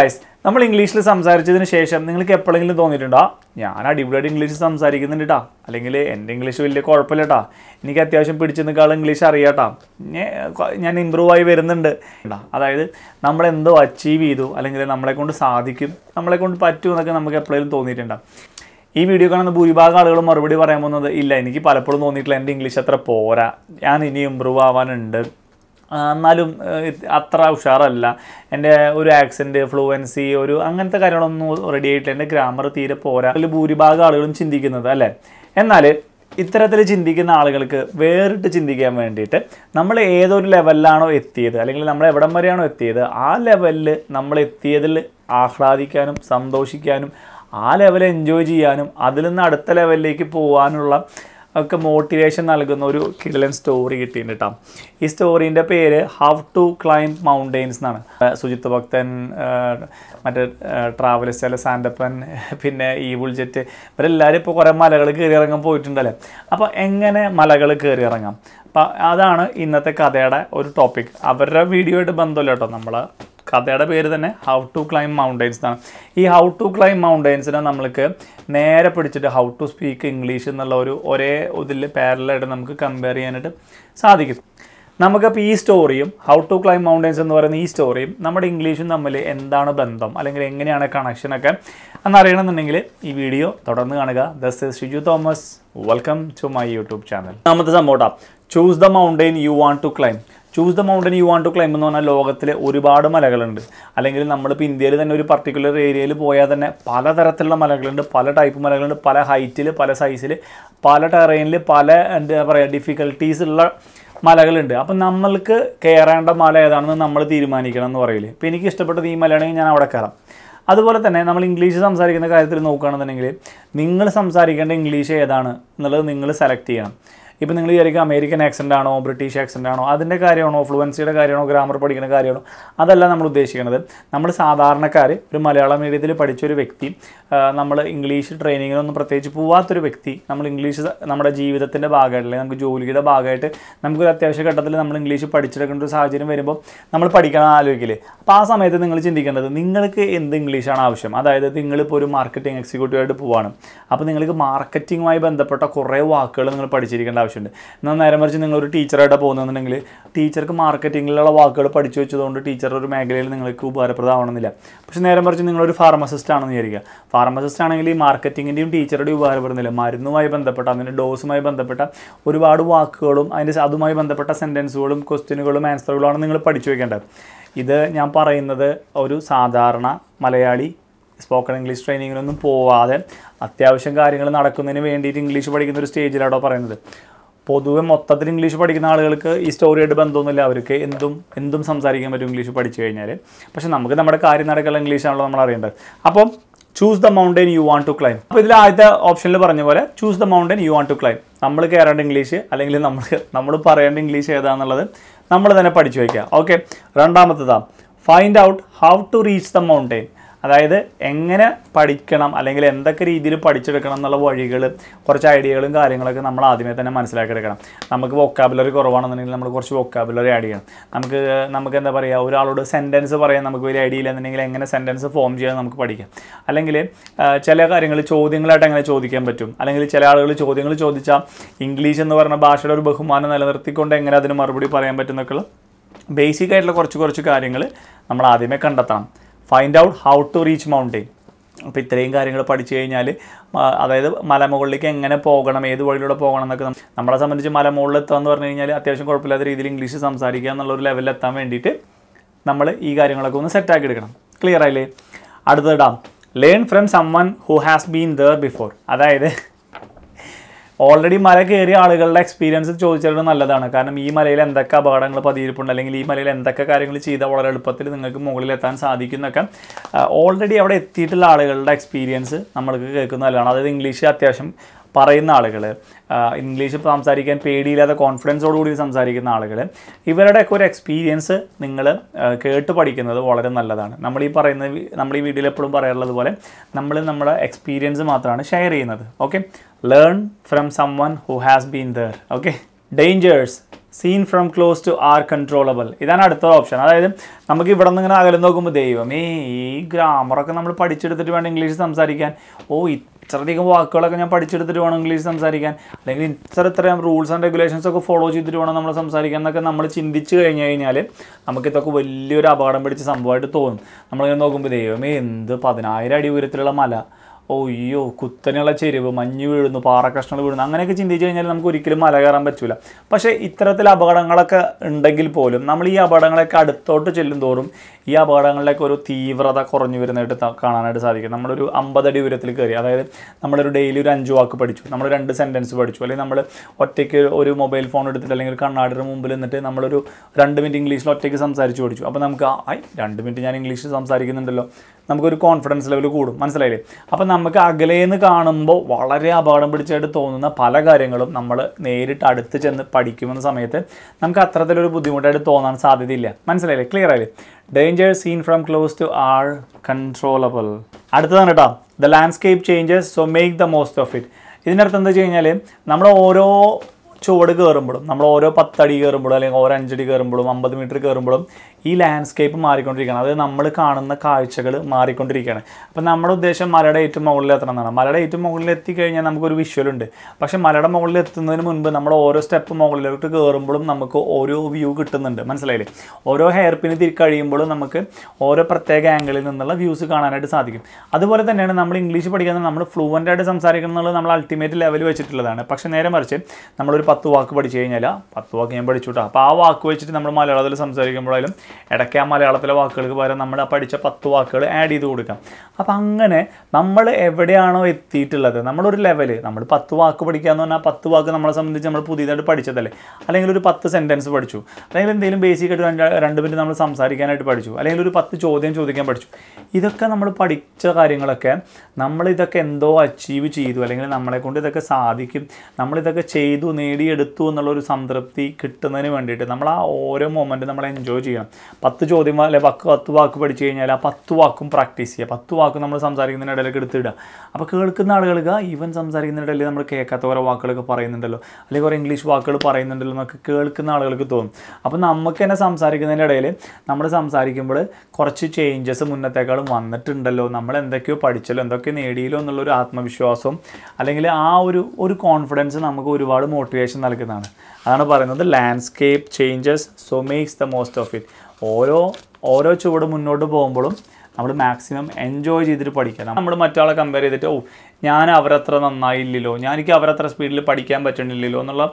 Guys നമ്മൾ ഇംഗ്ലീഷിൽ സംസാരിച്ചതിന് ശേഷം നിങ്ങൾക്ക് എപ്പോഴെങ്കിലും തോന്നിയിട്ടുണ്ടോ ഞാൻ അടിപൊളിയായിട്ട് ഇംഗ്ലീഷ് സംസാരിക്കുന്നുണ്ട് കേട്ടോ അല്ലെങ്കിൽ എൻ്റെ ഇംഗ്ലീഷ് വലിയ കുഴപ്പമില്ല കേട്ടോ എനിക്ക് അത്യാവശ്യം പിടിച്ചു നിൽക്കാൾ ഇംഗ്ലീഷ് അറിയാട്ടോ ഞാൻ ഇമ്പ്രൂവ് ആയി വരുന്നുണ്ട് അതായത് നമ്മൾ എന്തോ അച്ചീവ് ചെയ്തു അല്ലെങ്കിൽ നമ്മളെ കൊണ്ട് സാധിക്കും നമ്മളെ കൊണ്ട് പറ്റും എന്നൊക്കെ നമുക്ക് എപ്പോഴെങ്കിലും തോന്നിയിട്ടുണ്ടാവും ഈ വീഡിയോ കാണുന്ന ഭൂരിഭാഗം ആളുകൾ മറുപടി പറയാൻ പോകുന്നത് ഇല്ല എനിക്ക് പലപ്പോഴും തോന്നിയിട്ടില്ല എൻ്റെ ഇംഗ്ലീഷ് അത്ര പോരാ ഞാൻ ഇനി ഇമ്പ്രൂവ് ആവാനുണ്ട് എന്നാലും അത്ര ഉഷാറല്ല എൻ്റെ ഒരു ആക്സെൻറ്റ് ഫ്ലുവൻസി ഒരു അങ്ങനത്തെ കാര്യങ്ങളൊന്നും റെഡി ആയിട്ടില്ല എൻ്റെ ഗ്രാമർ തീരെ പോരാ അതിൽ ഭൂരിഭാഗം ആളുകളും ചിന്തിക്കുന്നത് അല്ലേ എന്നാൽ ഇത്തരത്തിൽ ചിന്തിക്കുന്ന ആളുകൾക്ക് വേറിട്ട് ചിന്തിക്കാൻ വേണ്ടിയിട്ട് നമ്മൾ ഏതൊരു ലെവലിലാണോ എത്തിയത് അല്ലെങ്കിൽ നമ്മൾ എവിടം വരെയാണോ എത്തിയത് ആ ലെവലിൽ നമ്മൾ എത്തിയതിൽ ആഹ്ലാദിക്കാനും സന്തോഷിക്കാനും ആ ലെവൽ എൻജോയ് ചെയ്യാനും അതിൽ നിന്ന് അടുത്ത ലെവലിലേക്ക് പോകാനുള്ള ഒക്കെ മോട്ടിവേഷൻ നൽകുന്ന ഒരു കിടലൻ സ്റ്റോറി കിട്ടിയിട്ട് കേട്ടോ ഈ സ്റ്റോറിൻ്റെ പേര് ഹൗ ടു ക്ലൈം മൗണ്ടെയിൻസ് എന്നാണ് സുജിത്ത് ഭക്തൻ മറ്റേ ട്രാവലിസ്റ്റ് അല്ലെ സാൻഡപ്പൻ പിന്നെ ഈ ബുൾജെറ്റ് ഇവരെല്ലാവരും ഇപ്പോൾ കുറേ മലകൾ കയറി ഇറങ്ങാൻ പോയിട്ടുണ്ടല്ലേ അപ്പോൾ എങ്ങനെ മലകൾ കയറി ഇറങ്ങാം അപ്പം അതാണ് ഇന്നത്തെ കഥയുടെ ഒരു ടോപ്പിക് അവരുടെ വീഡിയോ ആയിട്ട് ബന്ധമില്ല കേട്ടോ നമ്മൾ കഥയുടെ പേര് തന്നെ ഹൗ ടു ക്ലൈം മൗണ്ടെയ്ൻസ് എന്നാണ് ഈ ഹൗ ടു ക്ലൈം മൗണ്ടെയ്ൻസിനെ നമ്മൾക്ക് നേരെ പിടിച്ചിട്ട് ഹൗ ടു സ്പീക്ക് ഇംഗ്ലീഷ് എന്നുള്ള ഒരു ഒരേ ഇതിൽ പാരലായിട്ട് നമുക്ക് കമ്പയർ ചെയ്യാനായിട്ട് സാധിക്കും നമുക്കപ്പോൾ ഈ സ്റ്റോറിയും ഹൗ ടു ക്ലൈം മൗണ്ടെയ്ൻസ് എന്ന് പറയുന്ന ഈ സ്റ്റോറിയും നമ്മുടെ ഇംഗ്ലീഷും തമ്മിൽ എന്താണ് ബന്ധം അല്ലെങ്കിൽ എങ്ങനെയാണ് കണക്ഷനൊക്കെ എന്നറിയണമെന്നുണ്ടെങ്കിൽ ഈ വീഡിയോ തുടർന്ന് കാണുക this is Shiju Thomas welcome to my YouTube channel രണ്ടാമത്തെ സംഭവം choose the mountain you want to climb choose the mountain you want to climb എന്ന് പറഞ്ഞാൽ ലോകത്തിലെ ഒരുപാട് മലകളുണ്ട് അല്ലെങ്കിൽ നമ്മളിപ്പോൾ ഇന്ത്യയിൽ തന്നെ ഒരു പർട്ടിക്കുലർ ഏരിയയിൽ പോയാൽ തന്നെ പലതരത്തിലുള്ള മലകളുണ്ട് പല ടൈപ്പ് മലകളുണ്ട് പല ഹൈറ്റിൽ പല സൈസിൽ പല ടെറൈനിൽ പല എന്താ പറയുക ഡിഫിക്കൽട്ടീസ് ഉള്ള മലകളുണ്ട് അപ്പം നമ്മൾക്ക് കയറേണ്ട മല ഏതാണെന്ന് നമ്മൾ തീരുമാനിക്കണം എന്ന് പറയില്ലേ ഇപ്പോൾ എനിക്ക് ഇഷ്ടപ്പെട്ടത് ഈ മലയാണെങ്കിൽ ഞാൻ അവിടെ കയറാം അതുപോലെ തന്നെ നമ്മൾ ഇംഗ്ലീഷ് സംസാരിക്കുന്ന കാര്യത്തിൽ നോക്കുകയാണെന്നുണ്ടെങ്കിൽ നിങ്ങൾ സംസാരിക്കേണ്ട ഇംഗ്ലീഷ് ഏതാണ് എന്നുള്ളത് നിങ്ങൾ സെലക്ട് ചെയ്യണം ഇപ്പോൾ നിങ്ങൾ വിചാരിക്കുക അമേരിക്കൻ ആക്സെൻ്റ് ആണോ ബ്രിട്ടീഷ് ആക്സെൻ്റ് ആണോ അതിൻ്റെ കാര്യമാണോ ഫ്ലുവൻസിയുടെ കാര്യമാണോ ഗ്രാമർ പഠിക്കുന്ന കാര്യമാണോ അതല്ല നമ്മൾ ഉദ്ദേശിക്കുന്നത് നമ്മൾ സാധാരണക്കാർ ഒരു മലയാള മീഡിയത്തിൽ പഠിച്ചൊരു വ്യക്തി നമ്മൾ ഇംഗ്ലീഷ് ട്രെയിനിങ്ങിനൊന്നും പ്രത്യേകിച്ച് പോവാത്തൊരു വ്യക്തി നമ്മൾ ഇംഗ്ലീഷ് നമ്മുടെ ജീവിതത്തിൻ്റെ ഭാഗമായിട്ടല്ലേ നമുക്ക് ജോലിയുടെ ഭാഗമായിട്ട് നമുക്കൊരു അത്യാവശ്യ ഘട്ടത്തിൽ നമ്മൾ ഇംഗ്ലീഷ് പഠിച്ചെടുക്കേണ്ട ഒരു സാഹചര്യം വരുമ്പോൾ നമ്മൾ പഠിക്കണം ആലോചിക്കില്ലേ അപ്പോൾ ആ സമയത്ത് നിങ്ങൾ ചിന്തിക്കേണ്ടത് നിങ്ങൾക്ക് എന്ത് ഇംഗ്ലീഷാണ് ആവശ്യം അതായത് നിങ്ങളിപ്പോൾ ഒരു മാർക്കറ്റിംഗ് എക്സിക്യൂട്ടീവായിട്ട് പോവാണ് അപ്പോൾ നിങ്ങൾക്ക് മാർക്കറ്റിങ്ങുമായി ബന്ധപ്പെട്ട കുറേ വാക്കുകൾ നിങ്ങൾ പഠിച്ചിരിക്കേണ്ട ആവശ്യമുണ്ട് എന്നാൽ നേരെ മറിച്ച് നിങ്ങളൊരു ടീച്ചറായിട്ട് പോകുന്നുണ്ടെങ്കിൽ ടീച്ചർക്ക് മാർക്കറ്റിങ്ങിലുള്ള വാക്കുകൾ പഠിച്ചു വെച്ചതുകൊണ്ട് ടീച്ചർ ഒരു മേഖലയിൽ നിങ്ങൾക്ക് ഉപകാരപ്രദമാവണമെന്നില്ല പക്ഷേ നേരം മറിച്ച് നിങ്ങളൊരു ഫാർമസിസ്റ്റ് ആണെന്ന് വിചാരിക്കുക ഫാർമസിസ്റ്റ് ആണെങ്കിൽ ഈ മാർക്കറ്റിങ്ങിൻ്റെയും ടീച്ചറുടെയും ഉപകാരപ്പെടുന്നില്ല മരുന്നുമായി ബന്ധപ്പെട്ട അതിൻ്റെ ഡോസുമായി ബന്ധപ്പെട്ട ഒരുപാട് വാക്കുകളും അതിൻ്റെ അതുമായി ബന്ധപ്പെട്ട സെൻറ്റൻസുകളും ക്വസ്റ്റ്യനുകളും ആൻസറുകളുമാണ് നിങ്ങൾ പഠിച്ചു വയ്ക്കേണ്ടത് ഇത് ഞാൻ പറയുന്നത് ഒരു സാധാരണ മലയാളി സ്പോക്കൺ ഇംഗ്ലീഷ് ട്രെയിനിങ്ങിനൊന്നും പോവാതെ അത്യാവശ്യം കാര്യങ്ങൾ നടക്കുന്നതിന് വേണ്ടിയിട്ട് ഇംഗ്ലീഷ് പഠിക്കുന്ന ഒരു സ്റ്റേജിലാണോ പറയുന്നത് പൊതുവെ മൊത്തത്തിൽ ഇംഗ്ലീഷ് പഠിക്കുന്ന ആളുകൾക്ക് ഈ സ്റ്റോറിയായിട്ട് ബന്ധമൊന്നുമില്ല അവർക്ക് എന്തും എന്തും സംസാരിക്കാൻ പറ്റും ഇംഗ്ലീഷ് പഠിച്ചു കഴിഞ്ഞാൽ പക്ഷേ നമുക്ക് നമ്മുടെ കാര്യം നടക്കാനുള്ള ഇംഗ്ലീഷാണല്ലോ നമ്മൾ അറിയേണ്ടത് അപ്പം choose the mountain you want to climb അപ്പോൾ ഇതിൽ ആദ്യത്തെ ഓപ്ഷനിൽ പറഞ്ഞ പോലെ choose the mountain you want to climb നമ്മൾ കയറേണ്ട ഇംഗ്ലീഷ് അല്ലെങ്കിൽ നമ്മൾ നമ്മൾ പറയേണ്ട ഇംഗ്ലീഷ് ഏതാണെന്നുള്ളത് നമ്മൾ തന്നെ പഠിച്ചു വയ്ക്കുക ഓക്കെ രണ്ടാമത്തതാണ് find out how to reach the mountain അതായത് എങ്ങനെ പഠിക്കണം അല്ലെങ്കിൽ എന്തൊക്കെ രീതിയിൽ പഠിച്ചെടുക്കണം എന്നുള്ള വഴികൾ കുറച്ച് ഐഡിയകളും കാര്യങ്ങളൊക്കെ നമ്മൾ ആദ്യമേ തന്നെ മനസ്സിലാക്കി എടുക്കണം നമുക്ക് വൊക്കാബുലറി കുറവാണെന്നുണ്ടെങ്കിൽ നമ്മൾ കുറച്ച് വൊക്കാബുലറി ആഡ് ചെയ്യണം നമുക്ക് നമുക്ക് എന്താ പറയുക ഒരാളോട് സെൻറ്റൻസ് പറയാൻ നമുക്ക് ഒരു ഐഡിയ ഇല്ലെന്നുണ്ടെങ്കിൽ എങ്ങനെ സെൻറ്റൻസ് ഫോം ചെയ്യാൻ നമുക്ക് പഠിക്കാം അല്ലെങ്കിൽ ചില കാര്യങ്ങൾ ചോദ്യങ്ങളായിട്ട് എങ്ങനെ ചോദിക്കാൻ പറ്റും അല്ലെങ്കിൽ ചില ആളുകൾ ചോദ്യങ്ങൾ ചോദിച്ചാൽ ഇംഗ്ലീഷ് എന്ന് പറഞ്ഞ ഭാഷയുടെ ഒരു ബഹുമാനം നിലനിർത്തിക്കൊണ്ട് എങ്ങനെ അതിന് മറുപടി പറയാൻ പറ്റുന്നൊക്കെയുള്ള ബേസിക് ആയിട്ടുള്ള കുറച്ച് കുറച്ച് കാര്യങ്ങൾ നമ്മൾ ആദ്യമേ കണ്ടെത്തണം find out how to reach mountain അപ്പോൾ ഇത്രയും കാര്യങ്ങൾ പഠിച്ചു കഴിഞ്ഞാൽ അതായത് മലമുകളിലേക്ക് എങ്ങനെ പോകണം ഏത് വഴിയിലൂടെ പോകണം എന്നൊക്കെ നമ്മളെ സംബന്ധിച്ച് മലമുകളിൽ എത്തുക എന്ന് പറഞ്ഞു കഴിഞ്ഞാൽ അത്യാവശ്യം കുഴപ്പമില്ലാത്ത രീതിയിൽ ഇംഗ്ലീഷ് സംസാരിക്കുക എന്നുള്ളൊരു ലെവലിൽ എത്താൻ വേണ്ടിയിട്ട് നമ്മൾ ഈ കാര്യങ്ങളൊക്കെ ഒന്ന് സെറ്റാക്കി എടുക്കണം ക്ലിയർ ആയില്ലേ അടുത്ത ഡാം learn from someone who has been there before അതായത് ഓൾറെഡി മല കയറിയ ആളുകളുടെ എക്സ്പീരിയൻസ് ചോദിച്ചാലും നല്ലതാണ് കാരണം ഈ മലയിൽ എന്തൊക്കെ അപകടങ്ങൾ പതിയിരിപ്പുണ്ട് അല്ലെങ്കിൽ ഈ മലയിൽ എന്തൊക്കെ കാര്യങ്ങൾ ചെയ്താൽ വളരെ എളുപ്പത്തിൽ നിങ്ങൾക്ക് മുകളിൽ എത്താൻ സാധിക്കുന്നൊക്കെ ഓൾറെഡി അവിടെ എത്തിയിട്ടുള്ള ആളുകളുടെ എക്സ്പീരിയൻസ് നമ്മൾക്ക് കേൾക്കുന്ന നല്ലതാണ് അതായത് ഇംഗ്ലീഷ് അത്യാവശ്യം പറയുന്ന ആളുകൾ ഇംഗ്ലീഷ് സംസാരിക്കാൻ പേടിയില്ലാതെ കോൺഫിഡൻസോടുകൂടി സംസാരിക്കുന്ന ആളുകൾ ഇവരുടെയൊക്കെ ഒരു എക്സ്പീരിയൻസ് നിങ്ങൾ കേട്ട് പഠിക്കുന്നത് വളരെ നല്ലതാണ് നമ്മൾ ഈ പറയുന്ന നമ്മൾ ഈ വീഡിയോയിൽ എപ്പോഴും പറയാറുള്ളത് പോലെ നമ്മൾ നമ്മുടെ എക്സ്പീരിയൻസ് മാത്രമാണ് ഷെയർ ചെയ്യുന്നത് okay learn from someone who has been there okay dangers seen from close to are controllable ഇതാണ് അടുത്ത ഓപ്ഷൻ അതായത് നമുക്ക് ഇവിടെ നിന്ന് ഇങ്ങനെ അകലം നോക്കുമ്പോൾ ദൈവമേ ഈ ഗ്രാമറൊക്കെ നമ്മൾ പഠിച്ചെടുത്തിട്ട് വേണം ഇംഗ്ലീഷ് സംസാരിക്കാൻ ഓ ഇത്രയധികം വാക്കുകളൊക്കെ ഞാൻ പഠിച്ചെടുത്തിട്ട് വേണം ഇംഗ്ലീഷ് സംസാരിക്കാൻ അല്ലെങ്കിൽ ഇത്ര ഇത്രയും റൂൾസ് ആൻഡ് റെഗുലേഷൻസ് ഒക്കെ ഫോളോ ചെയ്തിട്ട് വേണം നമ്മൾ സംസാരിക്കാൻ എന്നൊക്കെ നമ്മൾ ചിന്തിച്ച് കഴിഞ്ഞ് കഴിഞ്ഞാൽ നമുക്കിതൊക്കെ വലിയൊരു അപകടം പിടിച്ച സംഭവമായിട്ട് തോന്നും നമ്മളിങ്ങനെ നോക്കുമ്പോൾ ദൈവമേ എന്ത് പതിനായിരം അടി ഉയരത്തിലുള്ള മല അയ്യോ കുത്തനെയുള്ള ചെരുവ് മഞ്ഞ് വീഴുന്നു പാറക്കഷ്ണങ്ങൾ വീഴുന്നു അങ്ങനെയൊക്കെ ചിന്തിച്ച് കഴിഞ്ഞാൽ നമുക്ക് ഒരിക്കലും മല കയറാൻ പറ്റില്ല പക്ഷേ ഇത്തരത്തിൽ അപകടങ്ങളൊക്കെ ഉണ്ടെങ്കിൽ പോലും നമ്മൾ ഈ അപകടങ്ങളൊക്കെ അടുത്തോട്ട് ചെല്ലും തോറും ഈ അപകടങ്ങളിലൊക്കെ ഒരു തീവ്രത കുറഞ്ഞു വരുന്നതായിട്ട് കാണാനായിട്ട് സാധിക്കും നമ്മളൊരു അമ്പതടി ഉയരത്തിൽ കയറി അതായത് നമ്മളൊരു ഡെയിലി ഒരു അഞ്ച് വാക്ക് പഠിച്ചു നമ്മൾ രണ്ട് സെൻറ്റൻസ് പഠിച്ചു അല്ലെങ്കിൽ നമ്മൾ ഒറ്റയ്ക്ക് ഒരു മൊബൈൽ ഫോൺ എടുത്തിട്ട് അല്ലെങ്കിൽ ഒരു കണ്ണാടിയുടെ മുമ്പിൽ നിന്നിട്ട് നമ്മളൊരു രണ്ട് മിനിറ്റ് ഇംഗ്ലീഷിൽ ഒറ്റയ്ക്ക് സംസാരിച്ച് പഠിച്ചു അപ്പോൾ നമുക്ക് ആ രണ്ട് മിനിറ്റ് ഞാൻ ഇംഗ്ലീഷിൽ സംസാരിക്കുന്നുണ്ടല്ലോ നമുക്കൊരു കോൺഫിഡൻസ് ലെവൽ കൂടും മനസ്സിലായില്ലേ അപ്പോൾ നമുക്ക് അകലേന്ന് കാണുമ്പോൾ വളരെ അപകടം പിടിച്ചായിട്ട് തോന്നുന്ന പല കാര്യങ്ങളും നമ്മൾ നേരിട്ട് അടുത്ത് ചെന്ന് പഠിക്കുന്ന സമയത്ത് നമുക്ക് അത്തരത്തിലൊരു ബുദ്ധിമുട്ടായിട്ട് തോന്നാൻ സാധ്യതയില്ല മനസ്സിലായില്ലേ ക്ലിയർ ആയില്ലേ danger seen from close to are controllable അടുത്തതാണ് കേട്ടോ the landscape changes so make the most of it ഇതിനർത്ഥം എന്താ വെച്ച് കഴിഞ്ഞാൽ നമ്മൾ ഓരോ ചുവട് കയറുമ്പോഴും നമ്മൾ ഓരോ പത്തടി കയറുമ്പോഴും അല്ലെങ്കിൽ ഓരോ അഞ്ചടി കയറുമ്പോഴും അമ്പത് മീറ്റർ കയറുമ്പോഴും ഈ ലാൻഡ്സ്കേപ്പ് മാറിക്കൊണ്ടിരിക്കുകയാണ് അത് നമ്മൾ കാണുന്ന കാഴ്ചകൾ മാറിക്കൊണ്ടിരിക്കുകയാണ് അപ്പം നമ്മുടെ ഉദ്ദേശം മലയുടെ ഏറ്റവും മുകളിൽ എത്തണം എന്നാണ് മലയുടെ ഏറ്റവും മുകളിൽ എത്തിക്കഴിഞ്ഞാൽ നമുക്കൊരു വിഷ്വൽ ഉണ്ട് പക്ഷേ മലയുടെ മുകളിൽ എത്തുന്നതിന് മുൻപ് നമ്മൾ ഓരോ സ്റ്റെപ്പ് മുകളിലോട്ട് കയറുമ്പോഴും നമുക്ക് ഓരോ വ്യൂ കിട്ടുന്നുണ്ട് മനസ്സിലായില്ലേ ഓരോ ഹെയർ പിന് തിരിക്കഴിയുമ്പോഴും നമുക്ക് ഓരോ പ്രത്യേക ആംഗിളിൽ നിന്നുള്ള വ്യൂസ് കാണാനായിട്ട് സാധിക്കും അതുപോലെ തന്നെയാണ് നമ്മൾ ഇംഗ്ലീഷ് പഠിക്കുന്നത് നമ്മൾ ഫ്ലുവൻ്റ് ആയിട്ട് സംസാരിക്കുന്നത് നമ്മൾ അൾട്ടിമേറ്റ് ലെവൽ വെച്ചിട്ടുള്ളതാണ് പക്ഷേ നേരെ മറിച്ച് നമ്മളൊരു പത്ത് വാക്ക് പഠിച്ചു കഴിഞ്ഞാൽ പത്ത് വാക്ക് ഞാൻ കേട്ടോ അപ്പോൾ ആ വാക്ക് വെച്ചിട്ട് നമ്മൾ മലയാളത്തിൽ സംസാരിക്കുമ്പോഴായാലും ഇടയ്ക്ക് ആ മലയാളത്തിലെ വാക്കുകൾക്ക് പകരം നമ്മൾ പഠിച്ച പത്ത് വാക്കുകൾ ആഡ് ചെയ്ത് കൊടുക്കാം അപ്പോൾ അങ്ങനെ നമ്മൾ എവിടെയാണോ എത്തിയിട്ടുള്ളത് നമ്മളൊരു ലെവൽ നമ്മൾ പത്ത് വാക്ക് പഠിക്കുക എന്ന് പറഞ്ഞാൽ പത്ത് വാക്ക് നമ്മളെ സംബന്ധിച്ച് നമ്മൾ പുതിയതായിട്ട് പഠിച്ചതല്ലേ അല്ലെങ്കിൽ ഒരു പത്ത് സെൻറ്റൻസ് പഠിച്ചു അല്ലെങ്കിൽ എന്തെങ്കിലും ബേസിക് ആയിട്ട് രണ്ട് രണ്ട് മിനിറ്റ് നമ്മൾ സംസാരിക്കാനായിട്ട് പഠിച്ചു അല്ലെങ്കിൽ ഒരു പത്ത് ചോദ്യം ചോദിക്കാൻ പഠിച്ചു ഇതൊക്കെ നമ്മൾ പഠിച്ച കാര്യങ്ങളൊക്കെ നമ്മൾ ഇതൊക്കെ എന്തോ അച്ചീവ് ചെയ്തു അല്ലെങ്കിൽ നമ്മളെ കൊണ്ട് ഇതൊക്കെ സാധിക്കും നമ്മളിതൊക്കെ ചെയ്തു നേടി നേടിയെടുത്തു എന്നുള്ളൊരു സംതൃപ്തി കിട്ടുന്നതിന് വേണ്ടിയിട്ട് നമ്മൾ ആ ഓരോ മൊമെൻറ്റും നമ്മൾ എൻജോയ് ചെയ്യണം പത്ത് ചോദ്യം അല്ലെ പക്ക് പത്ത് വാക്ക് പഠിച്ചു കഴിഞ്ഞാൽ ആ പത്ത് വാക്കും പ്രാക്ടീസ് ചെയ്യുക പത്ത് വാക്കും നമ്മൾ ഇടയിലേക്ക് എടുത്തിടുക അപ്പോൾ കേൾക്കുന്ന ആളുകൾക്ക് ഈവൻ സംസാരിക്കുന്നതിനിടയിൽ നമ്മൾ കേൾക്കാത്ത കുറേ വാക്കുകളൊക്കെ പറയുന്നുണ്ടല്ലോ അല്ലെങ്കിൽ കുറേ ഇംഗ്ലീഷ് വാക്കുകൾ പറയുന്നുണ്ടല്ലോ എന്നൊക്കെ കേൾക്കുന്ന ആളുകൾക്ക് തോന്നും അപ്പോൾ നമുക്ക് തന്നെ സംസാരിക്കുന്നതിൻ്റെ ഇടയിൽ നമ്മൾ സംസാരിക്കുമ്പോൾ കുറച്ച് ചേഞ്ചസ് മുന്നത്തേക്കാളും വന്നിട്ടുണ്ടല്ലോ നമ്മൾ എന്തൊക്കെയോ പഠിച്ചല്ലോ എന്തൊക്കെ നേടിയല്ലോ എന്നുള്ളൊരു ആത്മവിശ്വാസം അല്ലെങ്കിൽ ആ ഒരു ഒരു കോൺഫിഡൻസ് നമുക്ക് ഒരുപാട് മോട്ടിവേഷൻ സജഷൻ നൽകുന്നതാണ് അതാണ് പറയുന്നത് landscape changes so makes the most of it ഓരോ ഓരോ ചുവട് മുന്നോട്ട് പോകുമ്പോഴും നമ്മൾ മാക്സിമം എൻജോയ് ചെയ്തിട്ട് പഠിക്കാം നമ്മൾ മറ്റാളെ കമ്പയർ ചെയ്തിട്ട് ഓ ഞാൻ അവരത്ര നന്നായില്ലല്ലോ ഞാൻ എനിക്ക് അവരത്ര സ്പീഡിൽ പഠിക്കാൻ പറ്റണില്ലല്ലോ എന്നുള്ള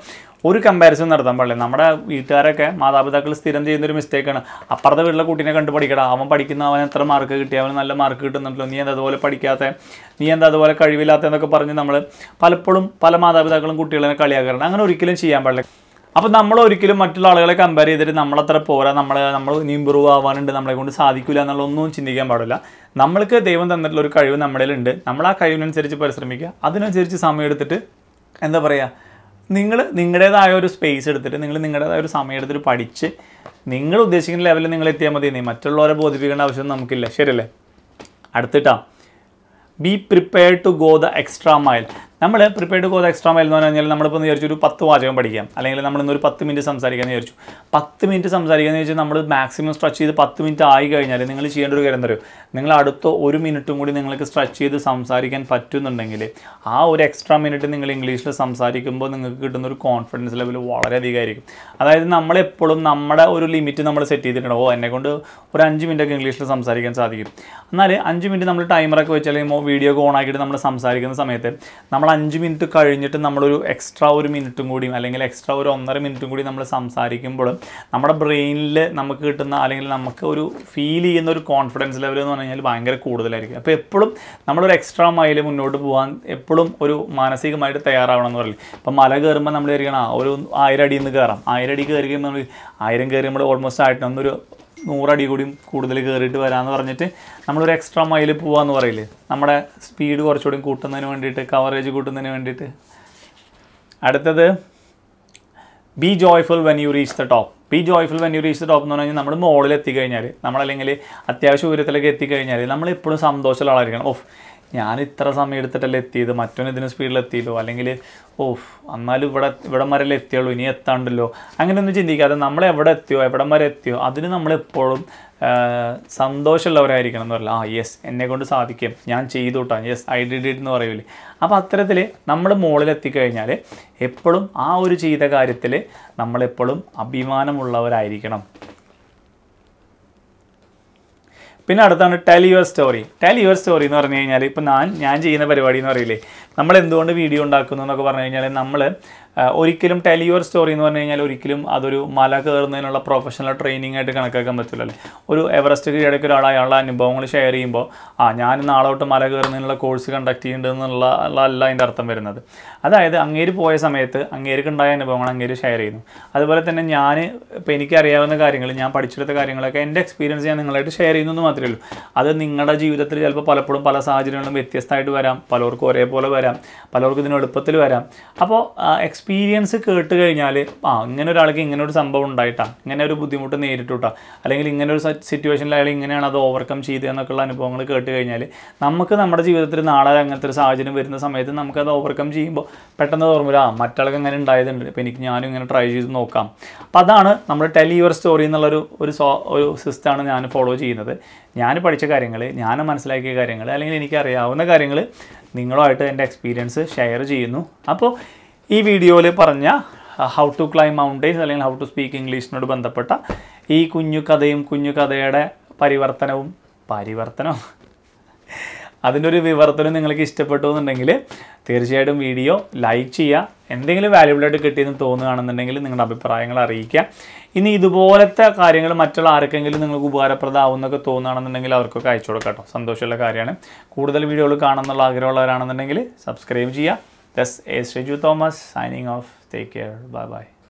ഒരു കമ്പാരിസൺ നടത്താൻ പാടില്ല നമ്മുടെ വീട്ടുകാരൊക്കെ മാതാപിതാക്കൾ സ്ഥിരം ചെയ്യുന്ന ഒരു മിസ്റ്റേക്കാണ് അപ്പുറത്തെ വീട്ടിലെ കുട്ടീനെ കണ്ട് പഠിക്കടാ അവൻ പഠിക്കുന്ന അവൻ എത്ര മാർക്ക് കിട്ടി അവന് നല്ല മാർക്ക് കിട്ടുന്നുണ്ടല്ലോ നീ എന്താ അതുപോലെ പഠിക്കാത്ത നീ എന്താ അതുപോലെ കഴിവില്ലാത്ത എന്നൊക്കെ പറഞ്ഞ് നമ്മൾ പലപ്പോഴും പല മാതാപിതാക്കളും കുട്ടികളെ കളിയാക്കാറുണ്ട് അങ്ങനെ ഒരിക്കലും ചെയ്യാൻ പാടില്ല അപ്പോൾ നമ്മൾ ഒരിക്കലും മറ്റുള്ള ആളുകളെ കമ്പയർ ചെയ്തിട്ട് നമ്മളത്ര പോരാ നമ്മൾ നമ്മൾ ഇനി ഇമ്പ്രൂവ് ആവാനുണ്ട് നമ്മളെ കൊണ്ട് സാധിക്കില്ല എന്നുള്ളതൊന്നും ചിന്തിക്കാൻ പാടില്ല നമ്മൾക്ക് ദൈവം തന്നിട്ടുള്ള ഒരു കഴിവ് നമ്മളിലുണ്ട് നമ്മൾ ആ കഴിവിനനുസരിച്ച് പരിശ്രമിക്കുക അതിനനുസരിച്ച് സമയം എടുത്തിട്ട് എന്താ പറയുക നിങ്ങൾ നിങ്ങളുടേതായ ഒരു സ്പേസ് എടുത്തിട്ട് നിങ്ങൾ നിങ്ങളുടേതായ ഒരു സമയം എടുത്തിട്ട് പഠിച്ച് നിങ്ങൾ ഉദ്ദേശിക്കുന്ന ലെവലിൽ നിങ്ങൾ എത്തിയാൽ മതി മറ്റുള്ളവരെ ബോധിപ്പിക്കേണ്ട ആവശ്യം നമുക്കില്ല ശരിയല്ലേ അടുത്തിട്ടാ be prepared to go the extra mile നമ്മൾ പ്രിപ്പയർഡ് കോഴ്സ് എക്സ്ട്രാ മൈൽ എന്ന് പറഞ്ഞു കഴിഞ്ഞാൽ നമ്മളിപ്പോൾ വിചാരിച്ചു ഒരു പത്ത് വാചകം പഠിക്കാം അല്ലെങ്കിൽ നമ്മൾ ഇന്നൊരു പത്ത് മിനിറ്റ് സംസാരിക്കാമെന്ന് വിചാരിച്ചു പത്ത് മിനിറ്റ് സംസാരിക്കാമെന്ന് വെച്ചാൽ നമ്മൾ മാക്സിമം സ്ട്രെച്ച് ചെയ്ത് പത്ത് മിനിറ്റ് ആയി കഴിഞ്ഞാൽ നിങ്ങൾ ചെയ്യേണ്ട ഒരു കാര്യം തരും നിങ്ങൾ അടുത്ത ഒരു മിനിറ്റും കൂടി നിങ്ങൾക്ക് സ്ട്രെച്ച് ചെയ്ത് സംസാരിക്കാൻ പറ്റുന്നുണ്ടെങ്കിൽ ആ ഒരു എക്സ്ട്രാ മിനിറ്റ് നിങ്ങൾ ഇംഗ്ലീഷിൽ സംസാരിക്കുമ്പോൾ നിങ്ങൾക്ക് കിട്ടുന്ന ഒരു കോൺഫിഡൻസ് ലെവൽ ആയിരിക്കും അതായത് നമ്മളെപ്പോഴും നമ്മുടെ ഒരു ലിമിറ്റ് നമ്മൾ സെറ്റ് ചെയ്തിട്ടുണ്ട് ഓ എന്നെക്കൊണ്ട് ഒരു അഞ്ച് മിനിറ്റൊക്കെ ഇംഗ്ലീഷിൽ സംസാരിക്കാൻ സാധിക്കും എന്നാൽ അഞ്ച് മിനിറ്റ് നമ്മൾ ടൈമറൊക്കെ വെച്ചാൽ വീഡിയോ ഒക്കെ ഓൺ ആക്കിയിട്ട് നമ്മൾ സംസാരിക്കുന്ന സമയത്ത് നമ്മൾ അഞ്ച് മിനിറ്റ് കഴിഞ്ഞിട്ട് നമ്മളൊരു എക്സ്ട്രാ ഒരു മിനിറ്റും കൂടിയും അല്ലെങ്കിൽ എക്സ്ട്രാ ഒരു ഒന്നര മിനിറ്റും കൂടി നമ്മൾ സംസാരിക്കുമ്പോൾ നമ്മുടെ ബ്രെയിനിൽ നമുക്ക് കിട്ടുന്ന അല്ലെങ്കിൽ നമുക്ക് ഒരു ഫീൽ ചെയ്യുന്ന ഒരു കോൺഫിഡൻസ് ലെവൽ എന്ന് പറഞ്ഞു കഴിഞ്ഞാൽ ഭയങ്കര കൂടുതലായിരിക്കും അപ്പോൾ എപ്പോഴും നമ്മളൊരു എക്സ്ട്രാ മൈൽ മുന്നോട്ട് പോകാൻ എപ്പോഴും ഒരു മാനസികമായിട്ട് തയ്യാറാവണം എന്ന് പറയില്ല ഇപ്പം മല കയറുമ്പോൾ നമ്മൾ കയറിയണം ഒരു ആയിരം അടിയിൽ നിന്ന് കയറാം ആയിരം അടി കയറി കഴിയുമ്പോൾ നമ്മൾ ആയിരം കയറി നമ്മൾ ഓൾമോസ്റ്റ് ആയിട്ട് ഒന്നൊരു നൂറടി കൂടിയും കൂടുതൽ കയറിയിട്ട് വരാമെന്ന് പറഞ്ഞിട്ട് നമ്മളൊരു എക്സ്ട്രാ മൈൽ പോവാന്ന് പറയില്ലേ നമ്മുടെ സ്പീഡ് കുറച്ചുകൂടി കൂട്ടുന്നതിന് വേണ്ടിയിട്ട് കവറേജ് കൂട്ടുന്നതിന് വേണ്ടിയിട്ട് അടുത്തത് be joyful when you reach the top be joyful when you reach the top എന്ന് പറഞ്ഞാൽ നമ്മൾ മുകളിൽ എത്തിക്കഴിഞ്ഞാൽ നമ്മളല്ലെങ്കിൽ അത്യാവശ്യ ഉയരത്തിലേക്ക് എത്തിക്കഴിഞ്ഞാൽ നമ്മൾ എപ്പോഴും സന്തോഷമുള്ള ആളായിരിക്കണം ഓഫ് ഞാൻ ഇത്ര സമയം എടുത്തിട്ടല്ലേ എത്തിയത് മറ്റവൻ ഇതിന് സ്പീഡിൽ എത്തിയല്ലോ അല്ലെങ്കിൽ ഓഫ് എന്നാലും ഇവിടെ ഇവിടം വരെയല്ലേ എത്തിയുള്ളൂ ഇനി എത്താണ്ടല്ലോ അങ്ങനെയൊന്നും ചിന്തിക്കാതെ നമ്മൾ എവിടെ എത്തിയോ എവിടം വരെ എത്തിയോ അതിന് നമ്മളെപ്പോഴും സന്തോഷമുള്ളവരായിരിക്കണം എന്ന് പറയില്ല ആ യെസ് എന്നെ കൊണ്ട് സാധിക്കും ഞാൻ ചെയ്തു കേട്ടോ യെസ് ഐ ഡി ഇറ്റ് എന്ന് പറയൂലേ അപ്പോൾ അത്തരത്തിൽ നമ്മൾ മുകളിലെത്തിക്കഴിഞ്ഞാൽ എപ്പോഴും ആ ഒരു ചെയ്ത കാര്യത്തിൽ നമ്മളെപ്പോഴും അഭിമാനമുള്ളവരായിരിക്കണം പിന്നെ അടുത്താണ് tell your story tell your story എന്ന് പറഞ്ഞു കഴിഞ്ഞാൽ ഇപ്പം ഞാൻ ഞാൻ ചെയ്യുന്ന പരിപാടി എന്ന് പറയില്ലേ നമ്മൾ എന്തുകൊണ്ട് വീഡിയോ ഉണ്ടാക്കുന്നു എന്നൊക്കെ പറഞ്ഞു കഴിഞ്ഞാൽ നമ്മൾ ഒരിക്കലും ടെലിയർ സ്റ്റോറി എന്ന് പറഞ്ഞു കഴിഞ്ഞാൽ ഒരിക്കലും അതൊരു മല കയറുന്നതിനുള്ള പ്രൊഫഷണൽ ട്രെയിനിങ് ആയിട്ട് കണക്കാക്കാൻ പറ്റില്ല അല്ലേ ഒരു എവറസ്റ്റ് കീഴടക്കി ഒരാൾ അയാളുടെ അനുഭവങ്ങൾ ഷെയർ ചെയ്യുമ്പോൾ ആ ഞാൻ നാളെ തൊട്ട് മല കയറുന്നതിനുള്ള കോഴ്സ് കണ്ടക്ട് ചെയ്യേണ്ടതെന്നുള്ള അല്ല അതിൻ്റെ അർത്ഥം വരുന്നത് അതായത് അങ്ങേര് പോയ സമയത്ത് അങ്ങേർക്ക് ഉണ്ടായ അനുഭവങ്ങൾ അങ്ങേര് ഷെയർ ചെയ്യുന്നു അതുപോലെ തന്നെ ഞാൻ ഇപ്പോൾ എനിക്കറിയാവുന്ന കാര്യങ്ങൾ ഞാൻ പഠിച്ചെടുത്ത കാര്യങ്ങളൊക്കെ എൻ്റെ എക്സ്പീരിയൻസ് ഞാൻ നിങ്ങളായിട്ട് ഷെയർ ചെയ്യുന്നു മാത്രമേ ഉള്ളൂ അത് നിങ്ങളുടെ ജീവിതത്തിൽ ചിലപ്പോൾ പലപ്പോഴും പല സാഹചര്യങ്ങളും വ്യത്യസ്തമായിട്ട് വരാം പലർക്കും ഒരേപോലെ വരാം പലർക്കും ഇതിന് എളുപ്പത്തിൽ വരാം അപ്പോൾ എക്സ് എക്സ്പീരിയൻസ് കേട്ട് കഴിഞ്ഞാൽ ആ ഇങ്ങനെ ഒരാൾക്ക് ഇങ്ങനെ ഒരു സംഭവം ഉണ്ടായിട്ടാ ഇങ്ങനെ ഒരു ബുദ്ധിമുട്ട് നേരിട്ടുട്ടാ അല്ലെങ്കിൽ ഇങ്ങനെ ഒരു സിറ്റുവേഷനിൽ അയാൾ ഇങ്ങനെയാണ് അത് ഓവർകം ചെയ്തത് എന്നൊക്കെയുള്ള അനുഭവങ്ങൾ കേട്ട് കഴിഞ്ഞാൽ നമുക്ക് നമ്മുടെ ജീവിതത്തിൽ നാളെ അങ്ങനത്തെ ഒരു സാഹചര്യം വരുന്ന സമയത്ത് നമുക്കത് ഓവർകം ചെയ്യുമ്പോൾ പെട്ടെന്ന് തോന്നുമ്പോൾ ആ മറ്റാൾക്ക് അങ്ങനെ ഉണ്ടായതുണ്ട് അപ്പോൾ എനിക്ക് ഞാനും ഇങ്ങനെ ട്രൈ ചെയ്ത് നോക്കാം അപ്പോൾ അതാണ് നമ്മൾ ടെലി യുവർ സ്റ്റോറി എന്നുള്ളൊരു ഒരു സോ ഒരു സിസ്റ്റമാണ് ഞാൻ ഫോളോ ചെയ്യുന്നത് ഞാൻ പഠിച്ച കാര്യങ്ങൾ ഞാൻ മനസ്സിലാക്കിയ കാര്യങ്ങൾ അല്ലെങ്കിൽ എനിക്കറിയാവുന്ന കാര്യങ്ങൾ നിങ്ങളുമായിട്ട് എൻ്റെ എക്സ്പീരിയൻസ് ഷെയർ ചെയ്യുന്നു അപ്പോൾ ഈ വീഡിയോയിൽ പറഞ്ഞ ഹൗ ടു ക്ലൈം മൗണ്ടൈൻസ് അല്ലെങ്കിൽ ഹൗ ടു സ്പീക്ക് ഇംഗ്ലീഷിനോട് ബന്ധപ്പെട്ട ഈ കുഞ്ഞു കഥയും കുഞ്ഞു കഥയുടെ പരിവർത്തനവും പരിവർത്തനവും അതിൻ്റെ ഒരു വിവർത്തനം നിങ്ങൾക്ക് ഇഷ്ടപ്പെട്ടു എന്നുണ്ടെങ്കിൽ തീർച്ചയായിട്ടും വീഡിയോ ലൈക്ക് ചെയ്യുക എന്തെങ്കിലും ആയിട്ട് കിട്ടിയെന്ന് തോന്നുകയാണെന്നുണ്ടെങ്കിൽ നിങ്ങളുടെ അഭിപ്രായങ്ങൾ അറിയിക്കുക ഇനി ഇതുപോലത്തെ കാര്യങ്ങൾ മറ്റുള്ള ആർക്കെങ്കിലും നിങ്ങൾക്ക് ഉപകാരപ്രദമാവുന്നൊക്കെ തോന്നുകയാണെന്നുണ്ടെങ്കിൽ അവർക്കൊക്കെ അയച്ചു കൊടുക്കാം കേട്ടോ സന്തോഷമുള്ള കാര്യമാണ് കൂടുതൽ വീഡിയോകൾ കാണാമെന്നുള്ള ആഗ്രഹമുള്ളവരാണെന്നുണ്ടെങ്കിൽ സബ്സ്ക്രൈബ് ചെയ്യുക That's is Riju Thomas signing off. Take care. Bye bye.